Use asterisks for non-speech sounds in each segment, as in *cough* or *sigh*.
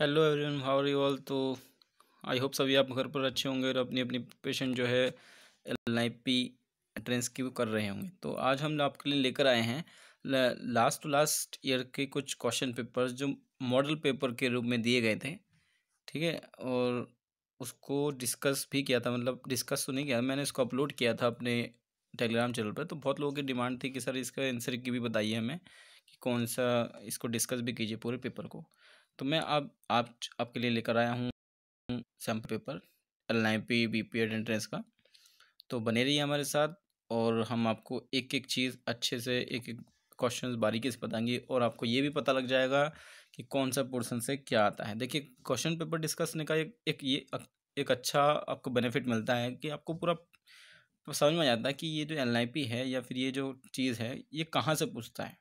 Hello everyone how are you all तो I hope सभी आप घर पर अच्छे होंगे और अपनी अपनी पेशेंट जो है एल आई पी ट्रेंस की कर रहे होंगे तो आज हम आपके लिए लेकर आए हैं लास्ट टू लास्ट ईयर के कुछ क्वेश्चन पेपर्स जो मॉडल पेपर के रूप में दिए गए थे ठीक है और उसको डिस्कस भी किया था मतलब डिस्कस तो नहीं किया मैंने इसको अपलोड किया था अपने टेलीग्राम चैनल पर तो बहुत लोगों की डिमांड थी कि सर इसका आंसर की भी बताइए हमें कि कौन सा इसको डिस्कस भी कीजिए पूरे पेपर को तो मैं अब आप, आप आपके लिए लेकर आया हूँ sample paper L I P B P Ed entrance का तो बने रहिए हमारे साथ और हम आपको एक एक चीज़ अच्छे से एक एक क्वेश्चन बारीकी से बताएंगे और आपको ये भी पता लग जाएगा कि कौन सा पोर्सन से क्या आता है देखिए क्वेश्चन पेपर डिस्कस करने का एक एक ये एक अच्छा आपको बेनिफिट मिलता है कि आपको पूरा समझ में आ जाता है कि ये जो एल है या फिर ये जो चीज़ है ये कहाँ से पूछता है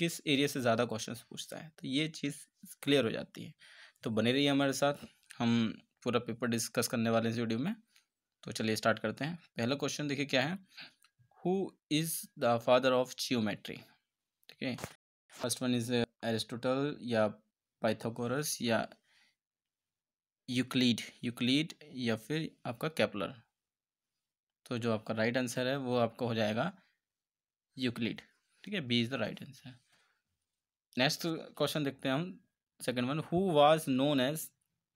किस एरिया से ज़्यादा क्वेश्चन पूछता है तो ये चीज़ क्लियर हो जाती है तो बने रहिए हमारे साथ हम पूरा पेपर डिस्कस करने वाले हैं इस वीडियो में तो चलिए स्टार्ट करते हैं पहला क्वेश्चन देखिए क्या है who is the father of geometry ठीक है फर्स्ट वन इज़ एरिस्टोटल या पाइथागोरस या यूक्लिड यूक्लिड या फिर आपका कैपलर तो जो आपका राइट right आंसर है वो आपका हो जाएगा यूक्लिड ठीक है B is the right answer next question देखते हैं हम second one who was known as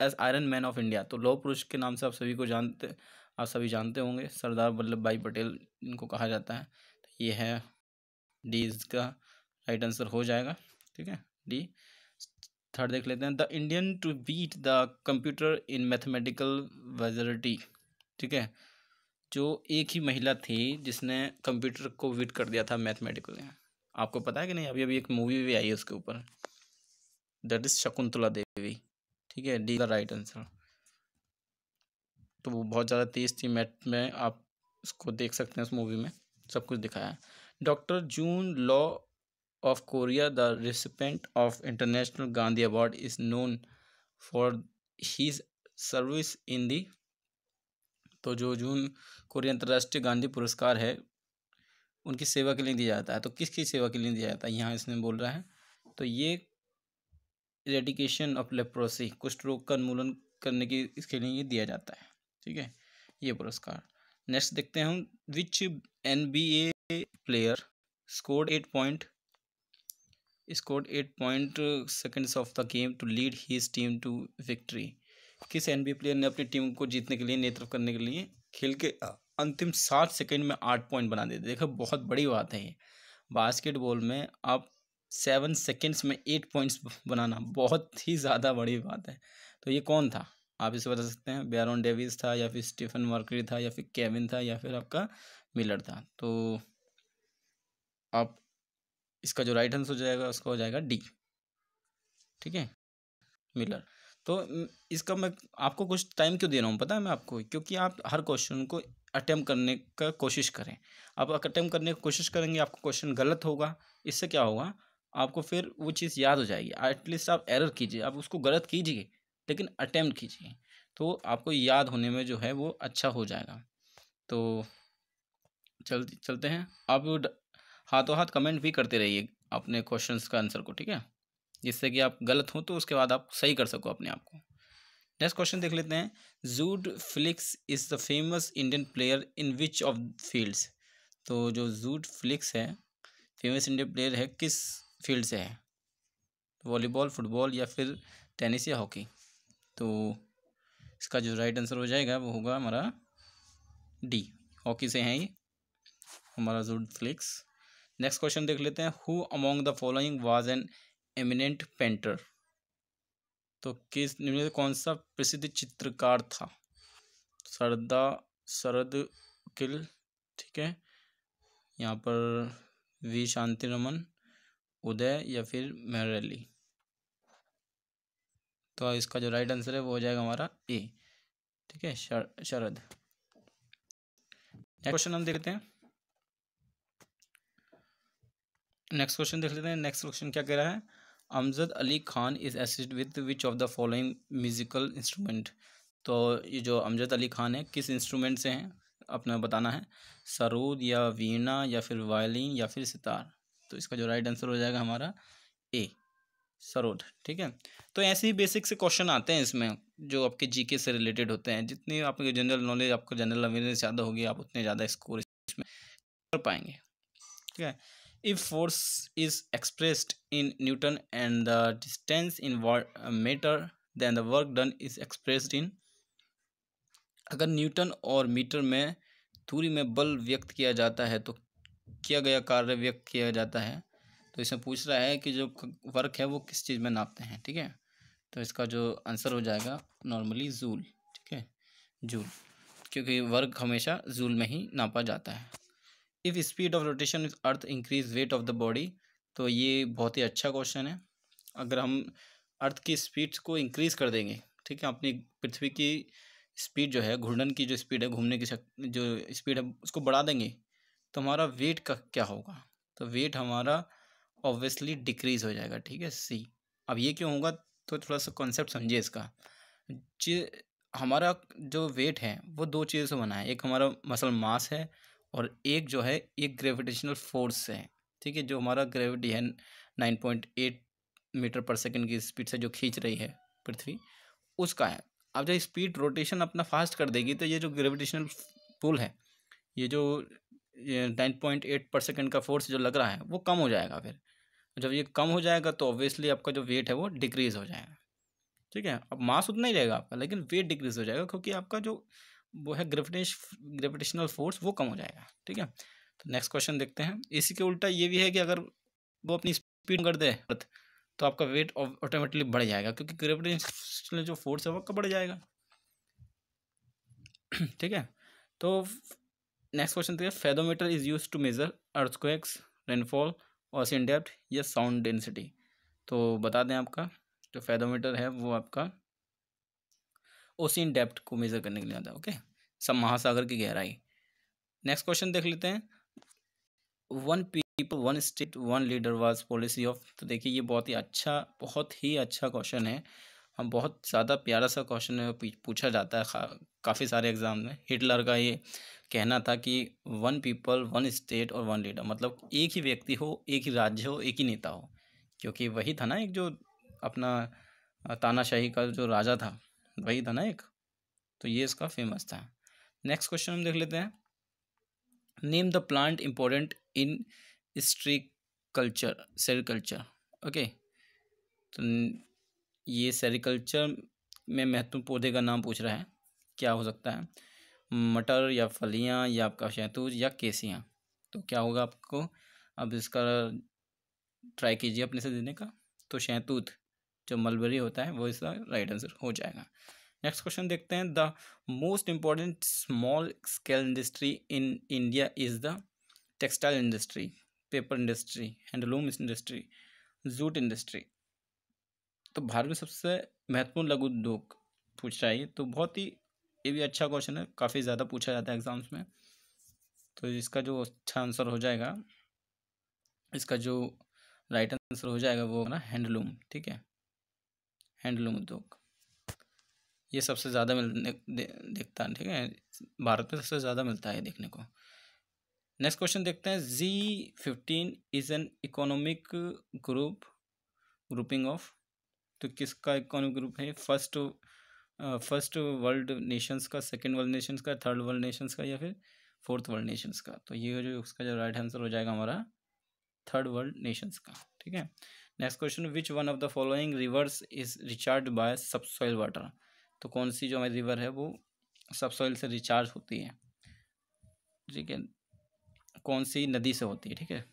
as iron man of India तो लौह पुरुष के नाम से आप सभी को जानते आप सभी जानते होंगे सरदार वल्लभ भाई पटेल इनको कहा जाता है तो ये है डी इसका राइट आंसर हो जाएगा ठीक है डी थर्ड देख लेते हैं the Indian to beat the computer in mathematical wizardry ठीक है जो एक ही महिला थी जिसने कंप्यूटर को बीट कर दिया था मैथमेटिकल में आपको पता है कि नहीं अभी अभी एक मूवी भी आई है उसके ऊपर दैट इज शकुंतला देवी ठीक है डी द राइट आंसर तो वो बहुत ज़्यादा तेज थी मैट में आप उसको देख सकते हैं उस मूवी में सब कुछ दिखाया है doctor Jun Law of Korea the recipient of international Gandhi award is known for his service in the तो जो जून कोरिया अंतर्राष्ट्रीय गांधी पुरस्कार है उनकी सेवा के लिए दिया जाता है तो किसकी सेवा के लिए दिया जाता है यहाँ इसने बोल रहा है तो ये रेडिकेशन ऑफ लेप्रोसी कुष्ठ रोग का उन्मूलन करने की इसके लिए ये दिया जाता है ठीक है ये पुरस्कार नेक्स्ट देखते हैं हम which N B A player scored eight point score eight point second of the game to lead his team to victory किस एन बी प्लेयर ने अपनी टीम को जीतने के लिए नेतृत्व करने के लिए खेल के अंतिम सात सेकेंड में आठ पॉइंट बना देते देखो बहुत बड़ी बात है ये बास्केटबॉल में आप सेवन सेकेंड्स में एट पॉइंट्स बनाना बहुत ही ज़्यादा बड़ी बात है तो ये कौन था आप इसे बता सकते हैं बैरन डेविस था या फिर स्टीफन मार्करी था या फिर केविन था या फिर आपका मिलर था तो आप इसका जो राइट आंसर हो जाएगा उसका हो जाएगा डी ठीक है मिलर तो इसका मैं आपको कुछ टाइम क्यों दे रहा हूँ पता है मैं आपको क्योंकि आप हर क्वेश्चन को अटैम्प करने का कोशिश करें आप अटैम्प करने की कोशिश करेंगे आपका क्वेश्चन गलत होगा इससे क्या होगा आपको फिर वो चीज़ याद हो जाएगी एटलीस्ट आप एरर कीजिए आप उसको गलत कीजिए लेकिन अटैम्प्ट कीजिए तो आपको याद होने में जो है वो अच्छा हो जाएगा तो चल चलते हैं आप हाथों हाथ कमेंट भी करते रहिए अपने क्वेश्चन का आंसर को ठीक है जिससे कि आप गलत हो तो उसके बाद आप सही कर सको अपने आप को नेक्स्ट क्वेश्चन देख लेते हैं Jude Felix is the famous Indian player in which of fields तो जो जूड फ्लिक्स है फेमस इंडियन प्लेयर है किस फील्ड से है तो वॉलीबॉल फुटबॉल या फिर टेनिस या हॉकी तो इसका जो राइट आंसर हो जाएगा वो होगा हमारा डी हॉकी से है ये हमारा जो फ्लिक्स नेक्स्ट क्वेश्चन देख लेते हैं who among the following was an eminent painter तो किस निम्नलिखित कौन सा प्रसिद्ध चित्रकार था सरदा शरद किल ठीक है यहाँ पर वी शांति रमन उदय या फिर मेहरली तो इसका जो राइट आंसर है वो हो जाएगा हमारा ए ठीक है शरद नेक्स्ट क्वेश्चन हम देखते हैं नेक्स्ट क्वेश्चन देख लेते हैं नेक्स्ट क्वेश्चन क्या कह रहा है Amjad Ali Khan is assist with which of the following musical instrument तो ये जो अमजद अली खान है किस इंस्ट्रूमेंट से हैं अपना बताना है सरूद या वीणा या फिर वायलिन या फिर सितार तो इसका जो राइट आंसर हो जाएगा हमारा ए सरोड ठीक है तो ऐसे ही बेसिक से क्वेश्चन आते हैं इसमें जो आपके जीके से रिलेटेड होते हैं जितनी आपके जनरल नॉलेज आपका जनरल अवेयरनेस ज़्यादा होगी आप उतने ज़्यादा स्कोर इसमें कर पाएंगे ठीक है if force is expressed in newton and the distance in metre then the work done is expressed in अगर न्यूटन और मीटर में दूरी में बल व्यक्त किया जाता है तो किया गया कार्य व्यक्त किया जाता है तो इसमें पूछ रहा है कि जो वर्क है वो किस चीज़ में नापते हैं ठीक है तो इसका जो आंसर हो जाएगा नॉर्मली जूल ठीक है जूल क्योंकि वर्क हमेशा जूल में ही नापा जाता है if speed of rotation is earth increase weight of the body तो ये बहुत ही अच्छा क्वेश्चन है अगर हम अर्थ की स्पीड को इंक्रीज़ कर देंगे ठीक है अपनी पृथ्वी की स्पीड जो है घूर्णन की जो स्पीड है घूमने की जो स्पीड है उसको बढ़ा देंगे तो हमारा वेट का क्या होगा तो वेट हमारा ऑब्वियसली डिक्रीज हो जाएगा ठीक है सी अब ये क्यों होगा तो थोड़ा सा कॉन्सेप्ट समझिए इसका हमारा जो वेट है वो दो चीज़ों से बना है एक हमारा मसल मास है और एक जो है एक ग्रेविटेशनल फोर्स है ठीक है जो हमारा ग्रेविटी है नाइन पॉइंट एट मीटर पर सेकंड की स्पीड से जो खींच रही है पृथ्वी उसका है अब जब स्पीड रोटेशन अपना फास्ट कर देगी तो ये जो ग्रेविटेशनल पुल है ये जो नाइन पॉइंट एट पर सेकेंड का फोर्स जो लग रहा है वो कम हो जाएगा फिर जब ये कम हो जाएगा तो ऑब्वियसली आपका जो वेट है वो डिक्रीज़ हो जाएगा ठीक है अब मास उतना ही रहेगा आपका लेकिन वेट डिक्रीज़ हो जाएगा क्योंकि आपका जो वो है ग्रेविटेश ग्रेविटेशनल फोर्स वो कम हो जाएगा ठीक है तो नेक्स्ट क्वेश्चन देखते हैं इसी के उल्टा ये भी है कि अगर वो अपनी स्पीड कर दे तो आपका वेट ऑटोमेटिकली बढ़ जाएगा क्योंकि ग्रेविटेशनल जो फोर्स है वो बढ़ जाएगा *clears throat* ठीक है तो नेक्स्ट क्वेश्चन देखिए fathometer is use to measure earthquakes rainfall ocean depth या साउंड डेंसिटी तो बता दें आपका जो फेदोमीटर है वो आपका ओसिन डेप्थ को मेज़र करने के लिए आता है ओके सब महासागर की गहराई नेक्स्ट क्वेश्चन देख लेते हैं one people one state one leader was policy of तो देखिए ये बहुत ही अच्छा बहुत ही अच्छा क्वेश्चन है हम बहुत ज़्यादा प्यारा सा क्वेश्चन है पूछा जाता है काफ़ी सारे एग्ज़ाम में हिटलर का ये कहना था कि वन पीपल वन स्टेट और वन लीडर मतलब एक ही व्यक्ति हो एक ही राज्य हो एक ही नेता हो क्योंकि वही था ना एक जो अपना तानाशाही का जो राजा था वही था ना एक तो ये इसका फेमस था नेक्स्ट क्वेश्चन हम देख लेते हैं name the plant important in sericulture sericulture okay तो ये सेरिकल्चर में महत्वपूर्ण पौधे का नाम पूछ रहा है क्या हो सकता है मटर या फलियाँ या आपका शैतूज या केसियाँ तो क्या होगा आपको अब इसका ट्राई कीजिए अपने से देने का तो शैतूत जो मलबरी होता है वो इसका राइट आंसर हो जाएगा नेक्स्ट क्वेश्चन देखते हैं the most important small scale industry in India is the textile industry paper industry handloom industry jute industry तो भारत में सबसे महत्वपूर्ण लघु उद्योग पूछ रहा है तो बहुत ही ये भी अच्छा क्वेश्चन है काफ़ी ज़्यादा पूछा जाता है एग्ज़ाम्स में तो इसका जो अच्छा आंसर हो जाएगा इसका जो राइट आंसर हो जाएगा वो ना हैंडलूम ठीक है हैंडलूम उद्योग ये सबसे ज़्यादा मिल दे, दिखता है ठीक है भारत में सबसे ज़्यादा मिलता है देखने को नेक्स्ट क्वेश्चन देखते हैं G fifteen is an economic group grouping of तो किसका इकोनॉमिक ग्रुप है फर्स्ट फर्स्ट वर्ल्ड नेशंस का सेकेंड वर्ल्ड नेशंस का थर्ड वर्ल्ड नेशंस का या फिर फोर्थ वर्ल्ड नेशंस का तो ये जो उसका जो राइट आंसर हो जाएगा हमारा थर्ड वर्ल्ड नेशंस का ठीक है next question which one of the following rivers is recharge by subsoil water तो कौन सी जो हमारी रिवर है वो सबसॉइल से रिचार्ज होती है ठीक है कौन सी नदी से होती है ठीक है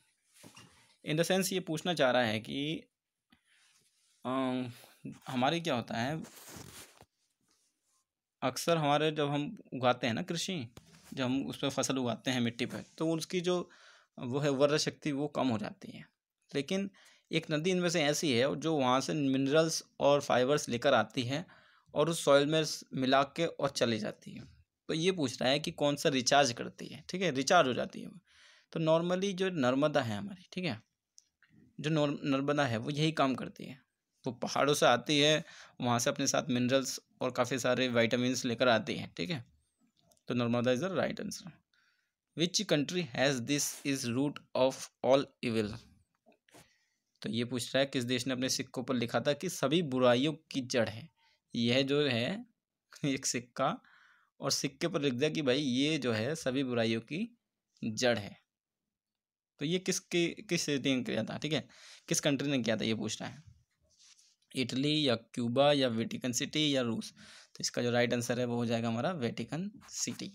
इन द सेंस ये पूछना चाह रहा है कि आ, हमारे क्या होता है अक्सर हमारे जब हम उगाते हैं ना कृषि जब हम उस पर फसल उगाते हैं मिट्टी पर तो उसकी जो वो है वर्ग शक्ति वो कम हो जाती है लेकिन एक नदी इनमें से ऐसी है जो वहाँ से मिनरल्स और फाइबर्स लेकर आती है और उस सॉइल में मिला के और चली जाती है तो ये पूछ रहा है कि कौन सा रिचार्ज करती है ठीक है रिचार्ज हो जाती है तो नॉर्मली जो नर्मदा है हमारी ठीक है जो नर्मदा है वो यही काम करती है वो पहाड़ों से आती है वहाँ से अपने साथ मिनरल्स और काफ़ी सारे वाइटामस लेकर आती हैं ठीक है तो Narmada is the right answer which country has this is root of all evil तो ये पूछ रहा है किस देश ने अपने सिक्कों पर लिखा था कि सभी बुराइयों की जड़ है यह जो है एक सिक्का और सिक्के पर लिख दिया कि भाई ये जो है सभी बुराइयों की जड़ है तो ये किसके किस ने किया था ठीक है किस कंट्री ने किया था ये पूछ रहा है इटली या क्यूबा या वेटिकन सिटी या रूस तो इसका जो राइट आंसर है वो हो जाएगा हमारा वेटिकन सिटी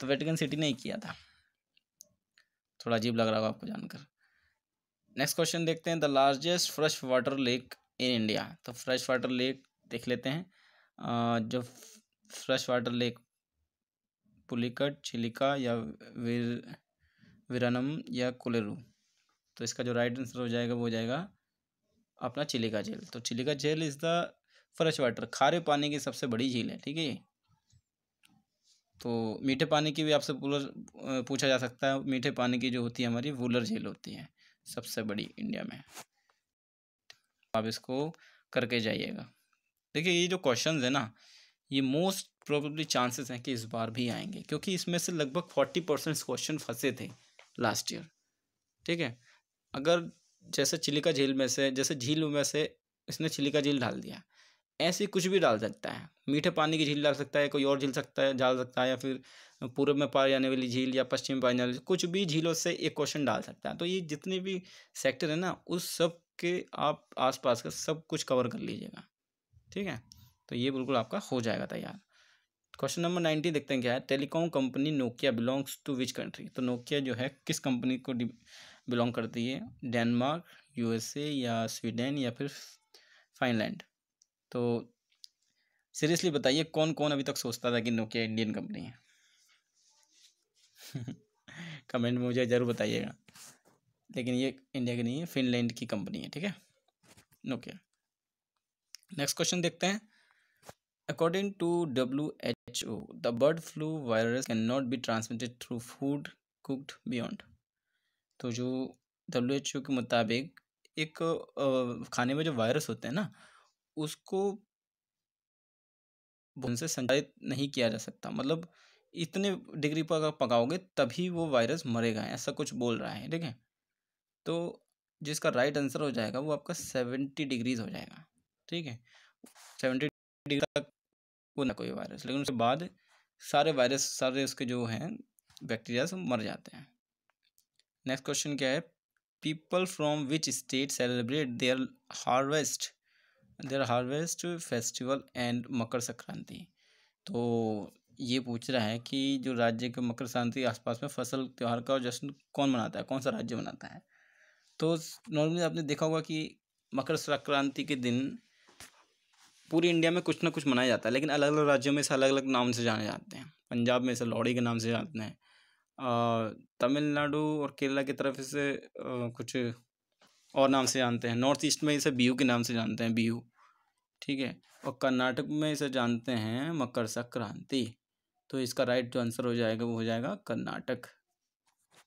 तो वेटिकन सिटी ने ही किया था थोड़ा अजीब लग रहा होगा आपको जानकर नेक्स्ट क्वेश्चन देखते हैं the largest fresh water lake in India तो फ्रेश वाटर लेक देख लेते हैं जो fresh water lake Pulicat Chilika या वीर वीरानम या कोलेरू तो इसका जो राइट आंसर हो जाएगा वो हो जाएगा अपना चिलिका झील तो चिलिका झील इज़ द फ्रेश वाटर खारे पानी की सबसे बड़ी झील है ठीक है तो मीठे पानी की भी आपसे पूछा जा सकता है मीठे पानी की जो होती है हमारी वुलर झील होती है सबसे बड़ी इंडिया में आप इसको करके जाइएगा देखिए ये जो क्वेश्चन है ना ये मोस्ट प्रोबेबली चांसेस हैं कि इस बार भी आएंगे क्योंकि इसमें से लगभग फोर्टी परसेंट क्वेश्चन फंसे थे लास्ट ईयर ठीक है अगर जैसे चिलिका झील में से जैसे झील में से इसने चिलिका झील डाल दिया ऐसी कुछ भी डाल सकता है मीठे पानी की झील डाल सकता है कोई और झील सकता है डाल सकता है या फिर पूर्व में पाई जाने वाली झील या पश्चिम में पाई जाने वाली कुछ भी झीलों से एक क्वेश्चन डाल सकता है तो ये जितने भी सेक्टर है ना उस सब के आप आसपास का सब कुछ कवर कर लीजिएगा ठीक है तो ये बिल्कुल आपका हो जाएगा तैयार क्वेश्चन नंबर नाइनटीन देखते हैं क्या है telecom company Nokia belongs to which country तो नोकिया जो है किस कंपनी को बिलोंग करती है डेनमार्क यूएसए या स्वीडन या फिर फाइनलैंड तो सीरियसली बताइए कौन कौन अभी तक सोचता था कि नोकिया इंडियन कंपनी है *laughs* कमेंट में मुझे ज़रूर बताइएगा लेकिन ये इंडिया की नहीं है फिनलैंड की कंपनी है ठीक है नोकिया नेक्स्ट क्वेश्चन देखते हैं according to W H O the bird flu virus can not be transmitted through food cooked beyond तो जो डब्ल्यू एच ओ के मुताबिक एक खाने में जो वायरस होते हैं ना उसको उनसे से संचालित नहीं किया जा सकता मतलब इतने डिग्री पर अगर पकाओगे तभी वो वायरस मरेगा ऐसा कुछ बोल रहा है ठीक है तो जिसका राइट आंसर हो जाएगा वो आपका सेवेंटी डिग्रीज हो जाएगा ठीक है सेवेंटी डिग्री तक वो ना कोई वायरस लेकिन उसके बाद सारे वायरस सारे उसके जो हैं बैक्टीरिया मर जाते हैं नेक्स्ट क्वेश्चन क्या है people from which state celebrate their harvest their harvest festival and Makar Sankranti तो ये पूछ रहा है कि जो राज्य के मकर संक्रांति आसपास में फसल त्यौहार का जश्न कौन मनाता है कौन सा राज्य मनाता है तो नॉर्मली आपने देखा होगा कि मकर संक्रांति के दिन पूरी इंडिया में कुछ ना कुछ मनाया जाता है लेकिन अलग अलग राज्यों में से अलग अलग नाम से जाने जाते हैं पंजाब में इसे लोहड़ी के नाम से जानते हैं तमिलनाडु और केरला की तरफ इसे कुछ और नाम से जानते हैं नॉर्थ ईस्ट में इसे बीहू के नाम से जानते हैं बीहू ठीक है और कर्नाटक में इसे जानते हैं मकर संक्रांति तो इसका राइट जो आंसर हो जाएगा वो हो जाएगा कर्नाटक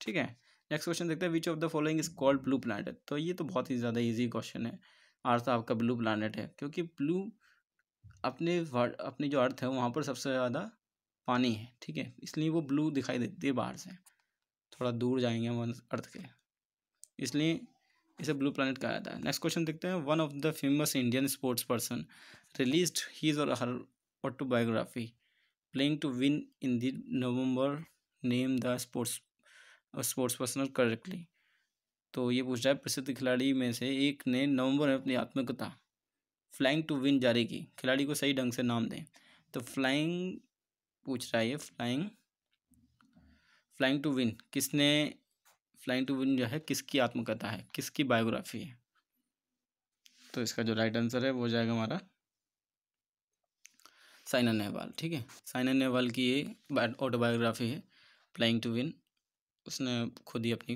ठीक है नेक्स्ट क्वेश्चन देखते हैं which of the following is called blue planet तो ये तो बहुत ही ज़्यादा ईजी क्वेश्चन है अर्थ आपका ब्लू प्लानट है क्योंकि ब्लू अपने अपनी जो अर्थ है वहाँ पर सबसे ज़्यादा पानी है ठीक है इसलिए वो ब्लू दिखाई देती है बाहर से थोड़ा दूर जाएंगे हम अर्थ के इसलिए इसे ब्लू प्लानट कहा जाता है नेक्स्ट क्वेश्चन देखते हैं one of the famous Indian sports person release his और her autobiography playing to win in the November name the sports sports person correctly तो ये पूछ रहा है प्रसिद्ध खिलाड़ी में से एक ने नवंबर में अपनी आत्मकथा फ्लाइंग टू विन जारी की खिलाड़ी को सही ढंग से नाम दें तो फ्लाइंग पूछ रहा है ये फ्लाइंग फ्लाइंग टू विन किसने फ्लाइंग टू विन जो है किसकी आत्मकथा है किसकी बायोग्राफी है तो इसका जो राइट आंसर है वो जाएगा हमारा साइना नेहवाल ठीक है साइना नेहवाल की ये ऑटोबायोग्राफी है फ्लाइंग टू विन उसने खुद ही अपनी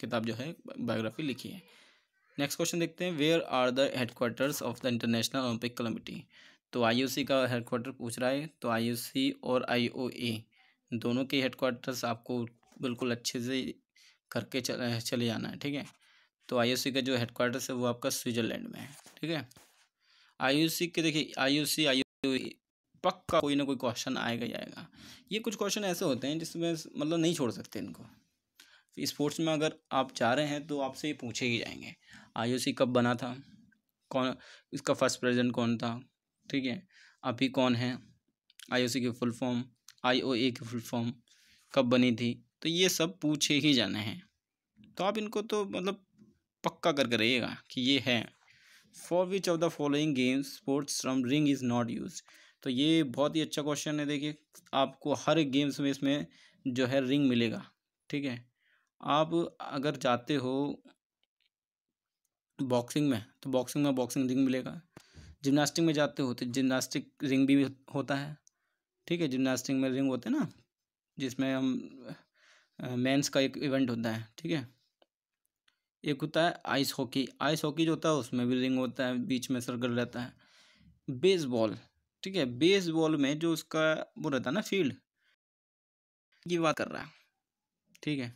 किताब जो है बायोग्राफी लिखी है नेक्स्ट क्वेश्चन देखते हैं where are the headquarters of the International Olympic Committee तो आईओसी का हेडक्वार्टर पूछ रहा है तो आईओसी और आईओए दोनों के हेडक्वार्टर्स आपको बिल्कुल अच्छे से करके चले, चले जाना है ठीक है तो आईओसी का जो हेडक्वार्टर्स है वो आपका स्विट्ज़रलैंड में है ठीक है आईओसी के देखिए आईओसी आईओए पक्का कोई ना कोई क्वेश्चन आएगा ही आएगा ये कुछ क्वेश्चन ऐसे होते हैं जिसमें मतलब नहीं छोड़ सकते इनको स्पोर्ट्स में अगर आप जा रहे हैं तो आपसे ये पूछे ही जाएंगे आईओसी कब बना था कौन इसका फर्स्ट प्रेसिडेंट कौन था ठीक है आप ही कौन है आईओसी की फुल फॉर्म आईओए की फुल फॉर्म कब बनी थी तो ये सब पूछे ही जाने हैं तो आप इनको तो मतलब पक्का करके रहिएगा कि ये है for which of the following games sports from ring is not use तो ये बहुत ही अच्छा क्वेश्चन है देखिए आपको हर एक गेम्स में इसमें जो है रिंग मिलेगा ठीक है आप अगर जाते हो बॉक्सिंग में तो बॉक्सिंग में बॉक्सिंग रिंग मिलेगा जिमनास्टिक में जाते हो तो जिमनास्टिक रिंग भी होता है ठीक है जिमनास्टिक में रिंग होते हैं ना जिसमें हम मेंस का एक इवेंट होता है ठीक है एक होता है आइस हॉकी आइस हॉकी जो होता है उसमें भी रिंग होता है बीच में सर्कल रहता है बेसबॉल ठीक है बेसबॉल में जो उसका वो रहता है ना फील्ड ये बात कर रहा है ठीक है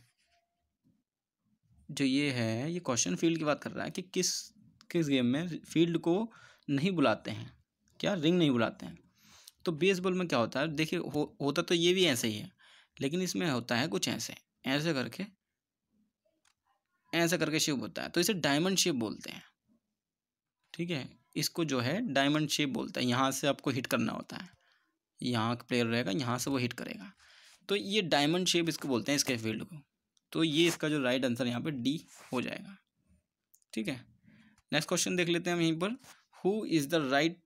जो ये है ये क्वेश्चन फील्ड की बात कर रहा है कि किस किस गेम में फील्ड को नहीं बुलाते हैं क्या रिंग नहीं बुलाते हैं तो बेसबॉल में क्या होता है देखिए हो, होता तो ये भी ऐसे ही है लेकिन इसमें होता है कुछ ऐसे ऐसे करके ऐसा करके शेप होता है तो इसे डायमंड शेप बोलते हैं ठीक है इसको जो है डायमंड शेप बोलता है यहाँ से आपको हिट करना होता है यहाँ का प्लेयर रहेगा यहाँ से वो हिट करेगा तो ये डायमंड शेप इसको बोलते हैं इसके फील्ड को तो ये इसका जो राइट आंसर यहाँ पे डी हो जाएगा ठीक है नेक्स्ट क्वेश्चन देख लेते हैं हम यहीं पर who is the right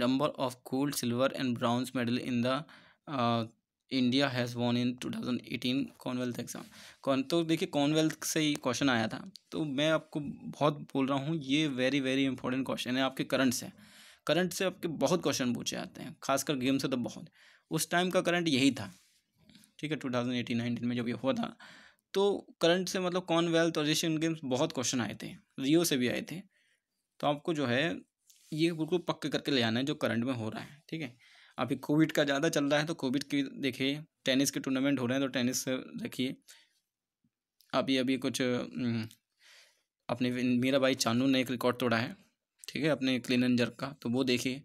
number of gold silver and bronze medal in the India has won in two thousand eighteen Commonwealth exam कौन तो देखिए कॉमनवेल्थ से ही क्वेश्चन आया था तो मैं आपको बहुत बोल रहा हूँ ये वेरी वेरी इंपॉर्टेंट क्वेश्चन है आपके करंट से करंट से आपके बहुत क्वेश्चन पूछे जाते हैं खासकर गेम से तो बहुत उस टाइम का करंट यही था ठीक है टू थाउजेंड एटीन नाइनटीन में जब ये हुआ था तो करंट से मतलब कॉमनवेल्थ और एशियन गेम्स बहुत क्वेश्चन आए थे रियो से भी आए थे तो आपको जो है ये बिल्कुल पक्के करके ले आना है जो करंट में हो रहा है ठीक है अभी कोविड का ज़्यादा चल रहा है तो कोविड की देखिए टेनिस के टूर्नामेंट हो रहे हैं तो टेनिस रखिए अभी अभी कुछ अपने मीरा भाई चानू ने एक रिकॉर्ड तोड़ा है ठीक है अपने क्लिन जर्क का तो वो देखिए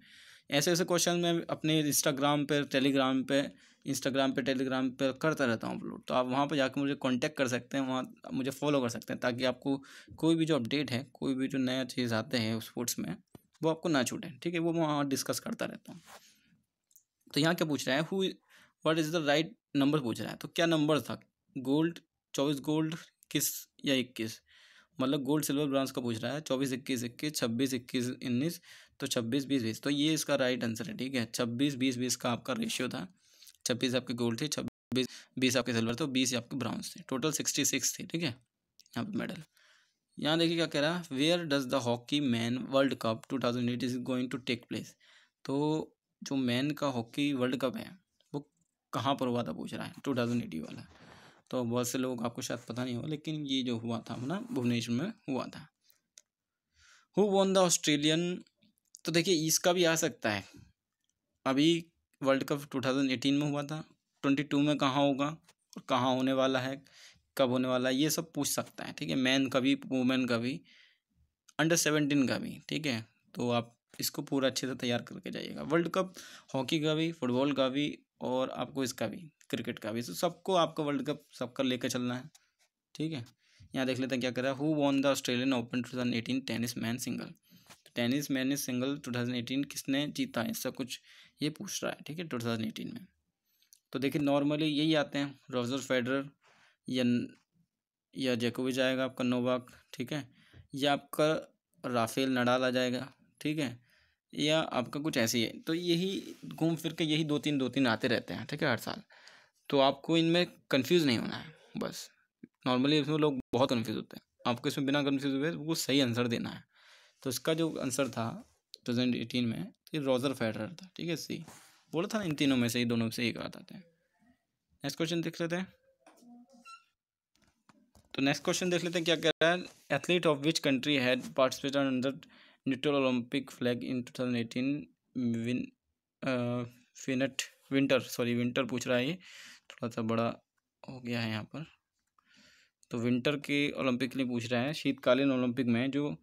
ऐसे ऐसे क्वेश्चन मैं अपने इंस्टाग्राम पर टेलीग्राम पर इंस्टाग्राम पे टेलीग्राम पे करता रहता हूँ अपलोड तो आप वहाँ पर जाकर मुझे कांटेक्ट कर सकते हैं वहाँ मुझे फॉलो कर सकते हैं ताकि आपको कोई भी जो अपडेट है कोई भी जो नया चीज़ आते हैं स्पोर्ट्स में वो आपको ना छूटे ठीक है वो मैं वहाँ डिस्कस करता रहता हूँ तो यहाँ क्या पूछ रहा है who what is the right number पूछ रहा है तो क्या नंबर था गोल्ड चौबीस गोल्ड किस या इक्कीस मतलब गोल्ड सिल्वर ब्रांस का पूछ रहा है चौबीस इक्कीस इक्कीस छब्बीस इक्कीस उन्नीस तो छब्बीस बीस बीस तो ये इसका राइट आंसर है ठीक है छब्बीस बीस बीस का आपका रेशियो था छब्बीस आपके गोल्ड थे छब्बीस बीस आपके सिल्वर थे बीस आपके ब्राउन्स थे टोटल सिक्सटी सिक्स थे ठीक है यहाँ पे मेडल यहाँ देखिए क्या कह रहा है where does the hockey man world cup two thousand eight is going to take place तो जो मैन का हॉकी वर्ल्ड कप है वो कहाँ पर हुआ था पूछ रहा है टू थाउजेंड एटी वाला तो बहुत से लोग आपको शायद पता नहीं होगा लेकिन ये जो हुआ था ना भुवनेश्वर में हुआ था हु वन द ऑस्ट्रेलियन तो देखिए इसका भी आ सकता है अभी world cup two thousand eighteen में हुआ था ट्वेंटी टू में कहाँ होगा और कहाँ होने वाला है कब होने वाला है ये सब पूछ सकता है ठीक है मैन का भी वुमेन का भी अंडर सेवेंटीन का भी ठीक है तो आप इसको पूरा अच्छे से तैयार करके जाइएगा वर्ल्ड कप हॉकी का भी फुटबॉल का भी और आपको इसका भी क्रिकेट का भी तो सबको आपका वर्ल्ड कप सबका लेकर चलना है ठीक है यहाँ देख लेते हैं क्या कर रहा है who won the Australian Open two thousand eighteen tennis man single tennis man single two thousand eighteen किसने जीता है सब कुछ ये पूछ रहा है ठीक है टू थाउजेंड एटीन में तो देखिए नॉर्मली यही आते हैं रोजर फेडरर या या भी आएगा आपका नोवाक ठीक है या आपका राफेल नडाल आ जाएगा ठीक है या आपका कुछ ऐसे ही है तो यही घूम फिर के यही दो तीन दो तीन आते रहते हैं ठीक है हर साल तो आपको इनमें कंफ्यूज नहीं होना है बस नॉर्मली इसमें लोग बहुत कन्फ्यूज़ होते हैं आपको इसमें बिना कन्फ्यूज़ हुए वो सही आंसर देना है तो इसका जो आंसर था टू थाउजेंड एटीन में ये रॉजर फेडरर था ठीक है सी बोला था इन तीनों में से ही दोनों से एक आ जाते हैं नेक्स्ट क्वेश्चन देख लेते हैं तो नेक्स्ट क्वेश्चन देख लेते हैं क्या कह रहा है athlete of which country had participate under neutral Olympic flag in two thousand eighteen विन फिनट विंटर सॉरी विंटर पूछ रहा है ये थोड़ा सा बड़ा हो गया है यहाँ पर तो विंटर के ओलंपिक के लिए पूछ रहा है शीतकालीन ओलंपिक में जो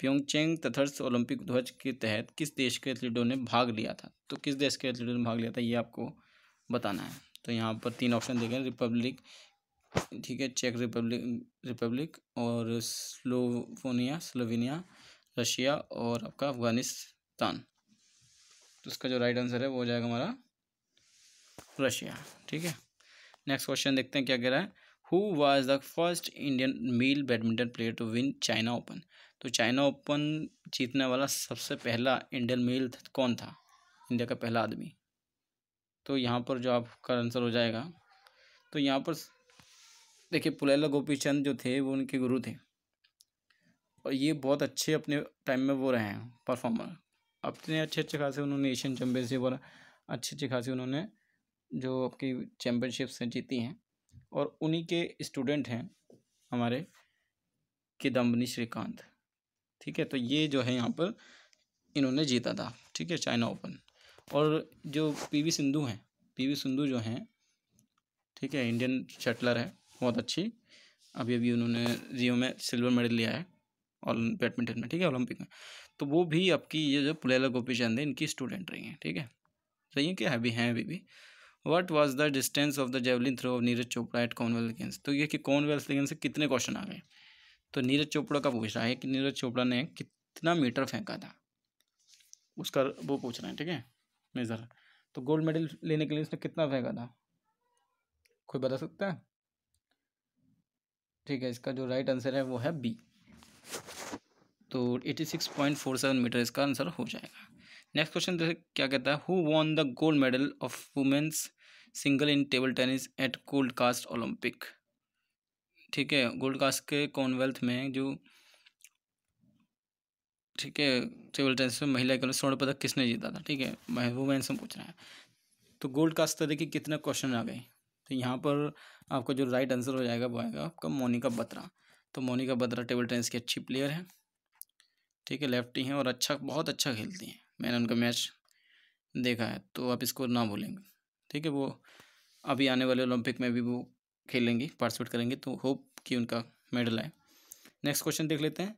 प्योंगचेंग तथर्स ओलंपिक ध्वज के तहत किस देश के एथलीटों ने भाग लिया था तो किस देश के एथलीटों ने भाग लिया था ये आपको बताना है तो यहाँ पर तीन ऑप्शन देखें रिपब्लिक ठीक है चेक रिपब्लिक रिपब्लिक और स्लोफोनिया स्लोवेनिया रशिया और आपका अफगानिस्तान तो उसका जो राइट आंसर है वो हो जाएगा हमारा रशिया ठीक है नेक्स्ट क्वेश्चन देखते हैं क्या कह रहा है who was the first Indian male badminton player to win China Open तो चाइना ओपन जीतने वाला सबसे पहला इंडियन मेल कौन था इंडिया का पहला आदमी तो यहाँ पर जो आपका आंसर हो जाएगा तो यहाँ पर देखिए पुलैला गोपी चंद जो थे वो उनके गुरु थे और ये बहुत अच्छे अपने टाइम में वो रहे हैं परफॉर्मर अपने अच्छे अच्छे खासे उन्होंने एशियन चैम्पियनशिप और अच्छे अच्छे खासे उन्होंने जो आपकी चैम्पियनशिप्स हैं जीती हैं और उन्हीं के स्टूडेंट हैं हमारे किदम्बनी श्रीकांत ठीक है तो ये जो है यहाँ पर इन्होंने जीता था ठीक है चाइना ओपन और जो पीवी सिंधु हैं पीवी सिंधु जो हैं ठीक है इंडियन शटलर है बहुत अच्छी अभी अभी उन्होंने रियो में सिल्वर मेडल लिया है और बैडमिंटन में ठीक है ओलंपिक में तो वो भी आपकी ये जो पुलेला गोपी चंद है इनकी स्टूडेंट रही हैं ठीक है रही हैं क्या अभी हैं अभी भी what was the distance of the javelin throw of Neeraj Chopra at Commonwealth Games तो ये कि कॉमनवेल्थ गेम्स से कितने क्वेश्चन आ गए तो नीरज चोपड़ा का पूछ रहा है कि नीरज चोपड़ा ने कितना मीटर फेंका था उसका वो पूछ रहे हैं ठीक है मेजर तो गोल्ड मेडल लेने के लिए उसने कितना फेंका था कोई बता सकता है ठीक है इसका जो राइट आंसर है वो है बी तो eighty six point four seven meter इसका आंसर हो जाएगा नेक्स्ट क्वेश्चन क्या कहता है who won the gold medal of women's single in table tennis at Gold Coast Olympic ठीक है गोल्ड कास्ट के कॉमनवेल्थ में जो ठीक है टेबल टेनिस में महिला के स्वर्ण पदक किसने जीता था ठीक है वुमेन्स में पूछ रहा है तो गोल्ड कास्ट तो देखिए कितने क्वेश्चन आ गए तो यहाँ पर आपका जो राइट आंसर हो जाएगा वो आएगा आपका मोनिका बत्रा तो मोनिका बत्रा टेबल टेनिस की अच्छी प्लेयर है ठीक है लेफ्टी हैं और अच्छा बहुत अच्छा खेलती हैं मैंने उनका मैच देखा है तो आप इसको ना भूलेंगे ठीक है वो अभी आने वाले ओलंपिक में भी वो खेलेंगी पार्टिसिपेट करेंगे तो होप कि उनका मेडल आए नेक्स्ट क्वेश्चन देख लेते हैं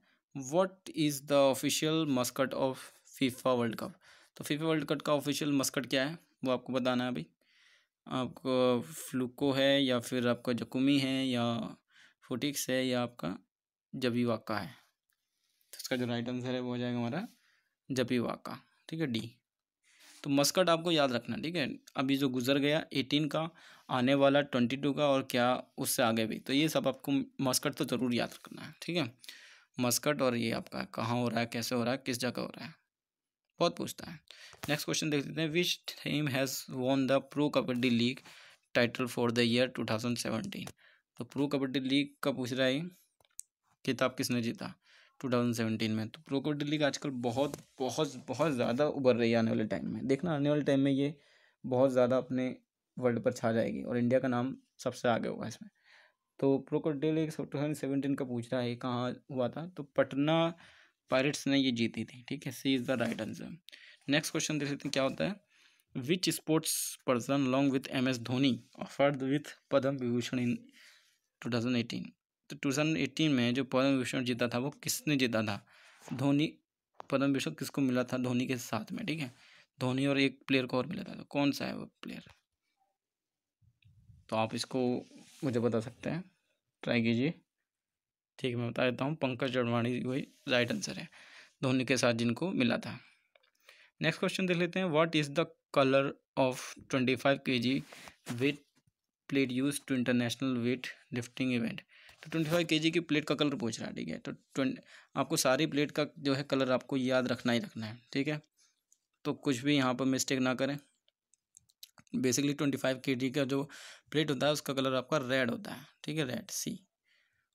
what is the official mascot of FIFA world cup तो फीफा वर्ल्ड कप का ऑफिशियल मस्कट क्या है वो आपको बताना है अभी आपका फ्लूको है या फिर आपका जकुमी है या फोटिक्स है या आपका जबी वाका है तो इसका जो राइट आंसर है वो हो जाएगा हमारा जबी वाका ठीक है डी तो मस्कट आपको याद रखना ठीक है अभी जो गुजर गया एटीन का आने वाला ट्वेंटी टू का और क्या उससे आगे भी तो ये सब आपको मस्कट तो ज़रूर याद रखना है ठीक है मस्कट और ये आपका कहाँ हो रहा है कैसे हो रहा है किस जगह हो रहा है बहुत पूछता है नेक्स्ट क्वेश्चन देख लेते हैं which team has won the Pro Kabaddi League title for the year two thousand seventeen तो प्रो कबड्डी लीग का पूछ रहा है किताब किसने जीता टू थाउजेंड सेवनटीन में तो प्रो कबड्डी लीग आजकल बहुत बहुत बहुत ज़्यादा उभर रही है आने वाले टाइम में देखना आने वाले टाइम में ये बहुत ज़्यादा अपने वर्ल्ड पर छा जाएगी और इंडिया का नाम सबसे आगे होगा इसमें तो Pro Kabaddi League two thousand seventeen का पूछ रहा है कहाँ हुआ था तो पटना पायरेट्स ने ये जीती थी ठीक है C is the right answer next question देख लेते हैं क्या होता है which sports person long with M S Dhoni offered with Padma Vibhushan in two thousand eighteen तो टू थाउजेंड एटीन में जो पद्म विभूषण जीता था वो किसने जीता था धोनी पद्म विभूषण किसको मिला था धोनी के साथ में ठीक है धोनी और एक प्लेयर को और मिला था तो कौन सा है वो प्लेयर तो आप इसको मुझे बता सकते हैं ट्राई कीजिए ठीक है मैं बता देता हूँ पंकज अडवाणी वही राइट आंसर है धोनी के साथ जिनको मिला था नेक्स्ट क्वेश्चन देख लेते हैं what is the colour of twenty five K G with plate use to international weight lifting event तो ट्वेंटी फाइव के जी की प्लेट का कलर पूछ रहा है ठीक है तो ट्वेंट आपको सारी प्लेट का जो है कलर आपको याद रखना ही रखना है ठीक है तो कुछ भी यहाँ पर मिस्टेक ना करें बेसिकली ट्वेंटी फाइव के जी का जो प्लेट होता है उसका कलर आपका रेड होता है ठीक है रेड सी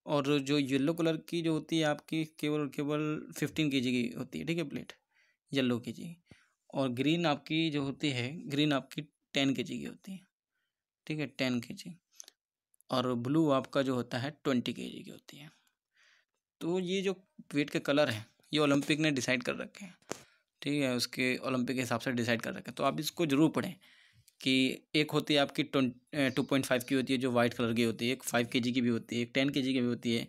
और जो येलो कलर की जो होती है आपकी केवल केवल फिफ्टीन के जी की होती है ठीक है प्लेट येलो के जी और ग्रीन आपकी जो होती है ग्रीन आपकी टेन के जी की होती है ठीक है टेन के जी और ब्लू आपका जो होता है ट्वेंटी के जी की होती है तो ये जो वेट के कलर हैं ये ओलंपिक ने डिसाइड कर रखे हैं ठीक है उसके ओलंपिक के हिसाब से डिसाइड कर रखे हैं तो आप इसको ज़रूर पढ़ें कि एक होती है आपकी टू पॉइंट फाइव की होती है जो वाइट कलर की होती है एक फाइव के जी की भी होती है एक टेन के जी की भी होती है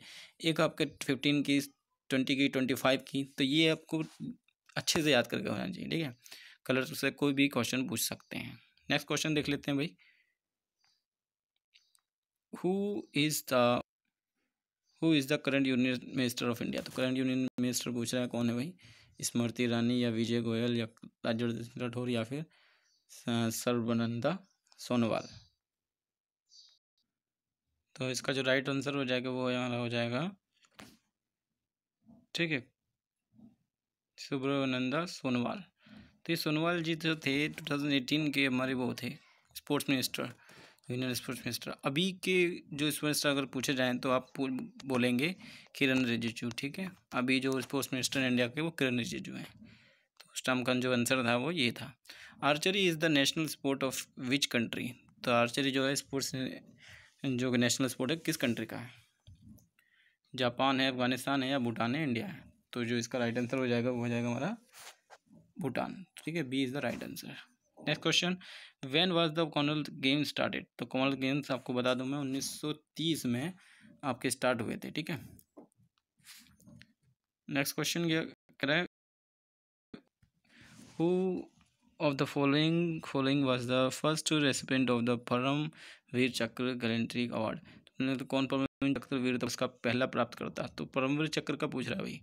एक आपके फिफ्टीन की ट्वेंटी की ट्वेंटी फाइव की तो ये आपको अच्छे से याद करके होना चाहिए ठीक है कलर से कोई भी क्वेश्चन पूछ सकते हैं नेक्स्ट क्वेश्चन देख लेते हैं भाई who is the who is the current union minister of India तो करंट यूनियन मिनिस्टर पूछ रहे हैं कौन है भाई स्मृति ईरानी या विजय गोयल या राजेंद्र राठौर या फिर सर्वनंदा सोनोवाल तो इसका जो राइट आंसर हो जाएगा वो यहाँ हो जाएगा ठीक है सुब्रनंदा सोनोवाल तो ये सोनोवाल जी जो थे 2018 के हमारे वो थे sports minister union sports minister अभी के जो स्पोर्ट्स मिनिस्टर अगर पूछे जाएँ तो आप बोलेंगे किरण रिजिजू ठीक है अभी जो स्पोर्ट्स मिनिस्टर इंडिया के वो किरण रिजिजू हैं उस टाइम का जो आंसर था वो ये था archery is the national sport of which country तो आर्चरी जो है स्पोर्ट्स जो नेशनल स्पोर्ट है किस कंट्री का है जापान है अफगानिस्तान है या भूटान है इंडिया है तो जो इसका राइट आंसर हो जाएगा वो हो जाएगा हमारा भूटान ठीक है B is the right answer next question when was the Commonwealth Games started तो कॉमनवेल्थ गेम्स आपको बता दूं मैं 1930 में आपके स्टार्ट हुए थे ठीक है नेक्स्ट क्वेश्चन क्या करें Who of the following following was the first recipient of the Paramvir चक्र गलेंट्री अवार्ड तुमने तो कौन परमवीर चक्र वीर था उसका पहला प्राप्त करता तो परमवीर चक्र का पूछ रहा है भाई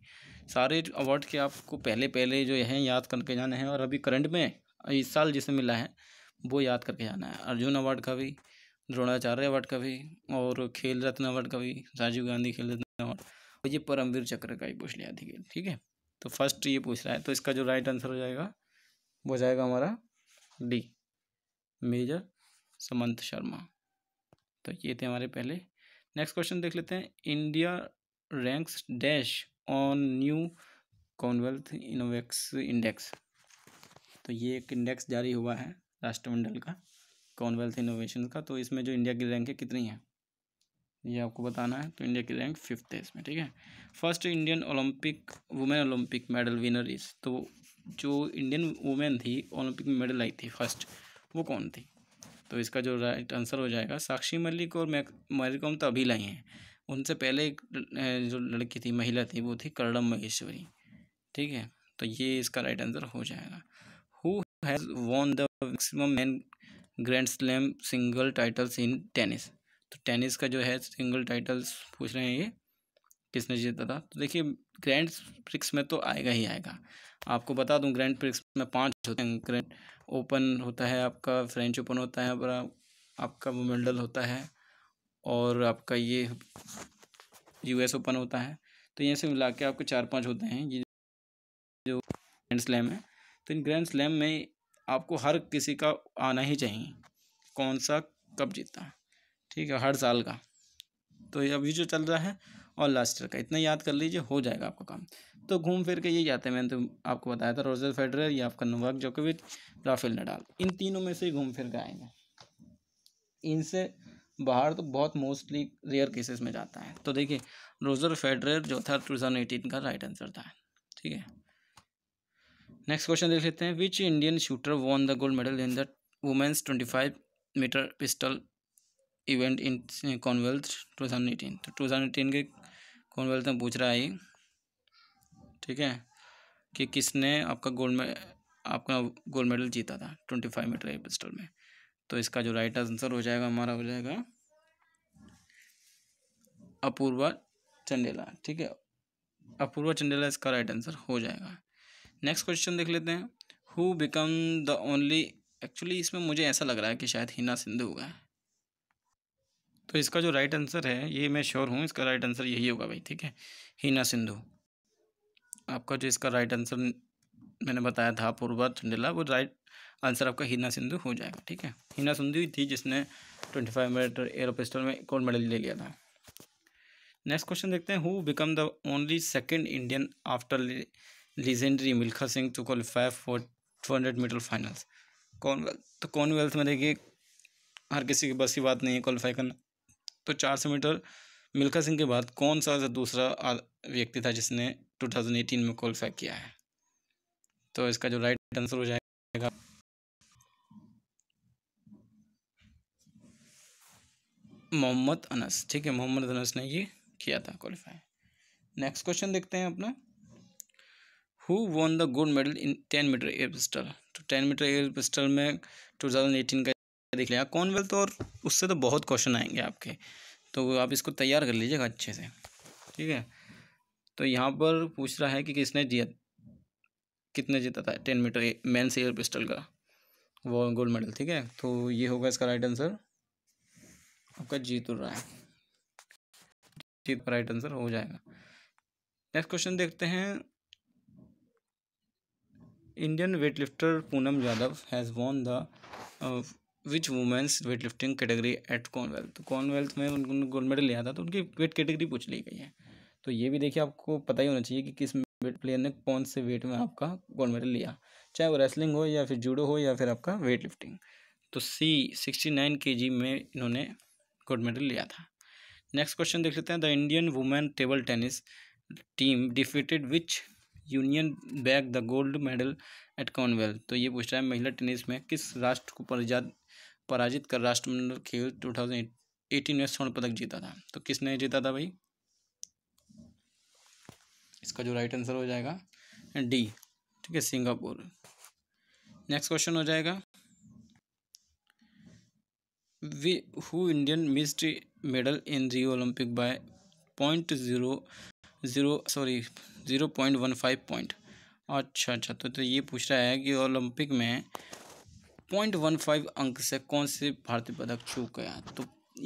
सारे अवार्ड के आपको पहले पहले जो हैं याद करके जाना है और अभी करंट में इस साल जिसे मिला है वो याद करके जाना है अर्जुन अवार्ड का भी द्रोणाचार्य अवार्ड का भी और खेल रत्न अवार्ड का भी राजीव गांधी खेल रत्न अवार्ड और तो ये परमवीर चक्र का ही पूछ लिया थी ठीक है तो फर्स्ट ये पूछ रहा है तो इसका जो राइट आंसर हो जाएगा वो जाएगा हमारा डी मेजर समंत शर्मा तो ये थे हमारे पहले नेक्स्ट क्वेश्चन देख लेते हैं India ranks dash on new Commonwealth innovex index तो ये एक इंडेक्स जारी हुआ है राष्ट्रमंडल का कॉमनवेल्थ इनोवेशन का तो इसमें जो इंडिया की रैंक है कितनी है ये आपको बताना है तो इंडिया की रैंक फिफ्थ है इसमें ठीक है first Indian Olympic women Olympic medal winner is तो जो इंडियन वुमेन थी ओलंपिक में मेडल आई थी फर्स्ट वो कौन थी तो इसका जो राइट आंसर हो जाएगा साक्षी मलिक और मैरी कॉम तो अभी लाई हैं उनसे पहले एक जो लड़की थी महिला थी वो थी करणम महेश्वरी ठीक है तो ये इसका राइट आंसर हो जाएगा who has won the maximum man grand slam single titles in tennis तो टेनिस का जो है सिंगल टाइटल्स पूछ रहे हैं ये किसने जीता था तो देखिए ग्रैंड प्रिक्स में तो आएगा ही आएगा आपको बता दूं ग्रैंड प्रिक्स में पांच होते हैं ग्रैंड ओपन होता है आपका फ्रेंच ओपन होता है और आपका मंडल होता है और आपका ये यूएस ओपन होता है तो ये से मिला के आपके चार पाँच होते हैं ये जो ग्रैंड स्लैम है तो इन ग्रैंड स्लैम में आपको हर किसी का आना ही चाहिए कौन सा कब जीता ठीक है हर साल का तो ये अभी जो चल रहा है और लास्ट ईयर का इतना याद कर लीजिए हो जाएगा आपका काम तो घूम फिर के यही आते हैं मैंने तो आपको बताया था रोजर फेडरर या आपका नोवाक जोकोविच राफेल नडाल इन तीनों में से ही घूम फिर के आएंगे इनसे बाहर तो बहुत मोस्टली रेयर केसेस में जाता है तो देखिए रोजर फेडरर जो था टू थाउजेंड एटीन का राइट आंसर था ठीक है नेक्स्ट क्वेश्चन देख लेते हैं which Indian shooter won the gold medal in the women's twenty five meter pistol event in Commonwealth two thousand eighteen तो टू थाउजेंड एटीन के कॉनवेल्थ में पूछ रहा है ठीक है कि किसने आपका गोल्ड में आपका गोल्ड मेडल जीता था twenty five meter air pistol में तो इसका जो राइट आंसर हो जाएगा हमारा हो जाएगा अपूर्वा चंडेला ठीक है अपूर्वा चंडेला इसका राइट आंसर हो जाएगा नेक्स्ट क्वेश्चन देख लेते हैं who become the only actually इसमें मुझे ऐसा लग रहा है कि शायद हिना सिंधु होगा तो इसका जो राइट आंसर है ये मैं श्योर हूँ इसका राइट आंसर यही होगा भाई ठीक है हिना सिंधु आपका जो इसका राइट आंसर मैंने बताया था पूर्वा चंडेला वो राइट आंसर आपका हीना सिंधु हो जाएगा ठीक है हीना सिंधु ही थी जिसने twenty five meter air pistol में गोल्ड मेडल ले लिया था नेक्स्ट क्वेश्चन देखते हैं who become the only second Indian after legendary Milkha Singh to qualify for two hundred meter finals Commonwealth तो कॉमनवेल्थ में देखिए हर किसी के बस की बात नहीं है क्वालिफाई करना तो चार सौ मीटर मिल्खा सिंह के बाद कौन सा दूसरा व्यक्ति था जिसने 2018 में क्वालिफाई किया है तो इसका जो राइट आंसर हो जाएगा मोहम्मद अनस ठीक है मोहम्मद अनस ने ये किया था क्वालिफाई नेक्स्ट क्वेश्चन देखते हैं अपना who won the gold medal in ten meter air pistol तो टेन मीटर एयर पिस्टल में टू थाउजेंड एटीन का देख लिया कॉनवेल्थ और उससे तो बहुत क्वेश्चन आएंगे आपके तो आप इसको तैयार कर लीजिएगा अच्छे से ठीक है तो यहाँ पर पूछ रहा है कि किसने जीत कितने जीता था ten meter man air pistol का वो गोल्ड मेडल ठीक है तो ये होगा इसका राइट आंसर आपका जीत तो उड़ रहा है जीत का राइट आंसर हो जाएगा नेक्स्ट क्वेश्चन देखते हैं Indian weightlifter Poonam Yadav has won the which women's weight lifting category at Commonwealth Commonwealth में उनको गोल्ड मेडल लिया था तो उनकी वेट कैटेगरी पूछ ली गई है तो ये भी देखिए आपको पता ही होना चाहिए कि किस वेट प्लेयर ने कौन से वेट में आपका गोल्ड मेडल लिया चाहे वो रेसलिंग हो या फिर जूडो हो या फिर आपका वेट लिफ्टिंग तो सी सिक्सटी नाइन के जी में इन्होंने गोल्ड मेडल लिया था नेक्स्ट क्वेश्चन देख लेते हैं the Indian women table tennis team defeated which union bag the gold medal at Commonwealth तो ये पूछ रहा है महिला टेनिस में किस राष्ट्र को परिजात पराजित कर राष्ट्रमंडल खेल टू थाउजेंड एटीन में स्वर्ण पदक जीता था तो किसने जीता था भाई इसका जो राइट आंसर हो जाएगा डी ठीक है सिंगापुर नेक्स्ट क्वेश्चन हो जाएगा we who Indian missed medal in Rio Olympic by point zero zero sorry zero point one five point अच्छा अच्छा तो, तो ये पूछ रहा है कि ओलंपिक में पॉइंट वन फाइव अंक से कौन से भारतीय पदक छू गया तो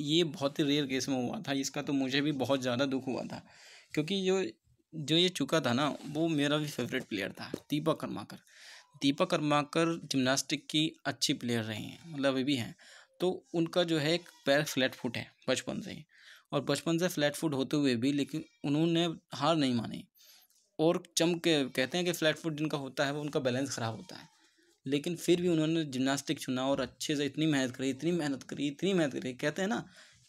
ये बहुत ही रेयर केस में हुआ था इसका तो मुझे भी बहुत ज़्यादा दुख हुआ था क्योंकि जो जो ये चुका था ना वो मेरा भी फेवरेट प्लेयर था दीपक कर्माकर दीपक कर्माकर जिमनास्टिक की अच्छी प्लेयर रही हैं मतलब अभी भी हैं तो उनका जो है एक पैर फ्लैट फुट है बचपन से ही और बचपन से फ्लैट फुट होते हुए भी लेकिन उन्होंने हार नहीं मानी और चम के कहते हैं कि फ्लैट फुट जिनका होता है वो उनका बैलेंस ख़राब होता है लेकिन फिर भी उन्होंने जिमनास्टिक चुना और अच्छे से इतनी मेहनत करी इतनी मेहनत करी इतनी मेहनत करी कहते हैं ना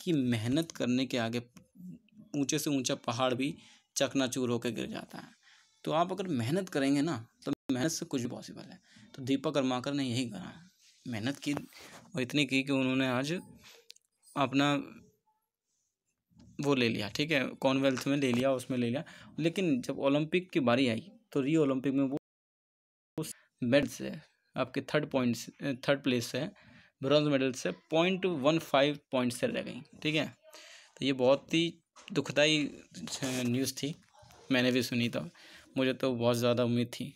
कि मेहनत करने के आगे ऊंचे से ऊंचा पहाड़ भी चकनाचूर होकर गिर जाता है तो आप अगर मेहनत करेंगे ना तो मेहनत से कुछ पॉसिबल है तो दीपक कर्माकर ने यही करा मेहनत की और इतनी की कि उन्होंने आज अपना वो ले लिया ठीक है कॉनवेल्थ में ले लिया उसमें ले लिया लेकिन जब ओलंपिक की बारी आई तो रियो ओलंपिक में वो उस मेड से आपके थर्ड पॉइंट थर्ड प्लेस से ब्रॉन्ज मेडल से पॉइंट वन फाइव पॉइंट से रह गई ठीक है तो ये बहुत ही दुखदाई न्यूज़ थी मैंने भी सुनी था तो। मुझे तो बहुत ज़्यादा उम्मीद थी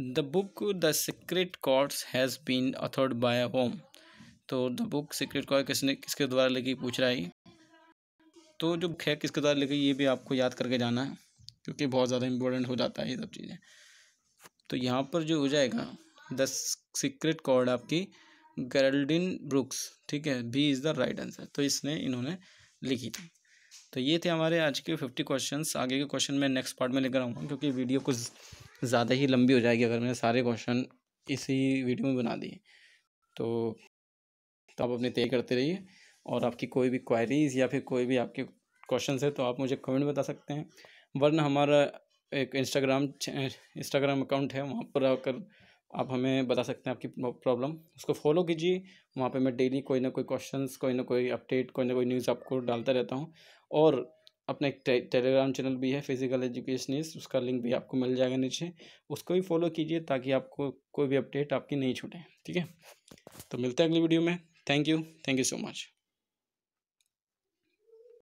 the book the secret cords has been authored by whom तो द बुक सीक्रेट कॉर्ड किसने किसके द्वारा लिखी पूछ रहा है तो जो है किसके द्वारा लिखी ये भी आपको याद करके जाना है क्योंकि बहुत ज़्यादा इम्पोर्टेंट हो जाता है ये सब चीज़ें तो यहाँ पर जो हो जाएगा द सीक्रेट कॉर्ड आपकी गर्ल्डिन ब्रुक्स ठीक है B is the right answer तो इसने इन्होंने लिखी थी तो ये थे हमारे आज के फिफ्टी क्वेश्चंस आगे के क्वेश्चन मैं नेक्स्ट पार्ट में लेकर आऊँगा क्योंकि वीडियो कुछ ज़्यादा ही लंबी हो जाएगी अगर मैंने सारे क्वेश्चन इसी वीडियो में बना दिए तो तो आप अपनी तय करते रहिए और आपकी कोई भी क्वायरीज़ या फिर कोई भी आपके क्वेश्चन है तो आप मुझे कमेंट बता सकते हैं वरना हमारा एक इंस्टाग्राम इंस्टाग्राम अकाउंट है वहाँ पर आकर आप हमें बता सकते हैं आपकी प्रॉब्लम उसको फॉलो कीजिए वहाँ पे मैं डेली कोई ना कोई क्वेश्चंस कोई ना कोई अपडेट कोई ना कोई न्यूज़ आपको डालता रहता हूँ और अपना एक टेलीग्राम चैनल भी है फिजिकल एजुकेशन उसका लिंक भी आपको मिल जाएगा नीचे उसको भी फॉलो कीजिए ताकि आपको कोई भी अपडेट आपकी नहीं छूटे ठीक है तो मिलते हैं अगली वीडियो में thank you thank you so much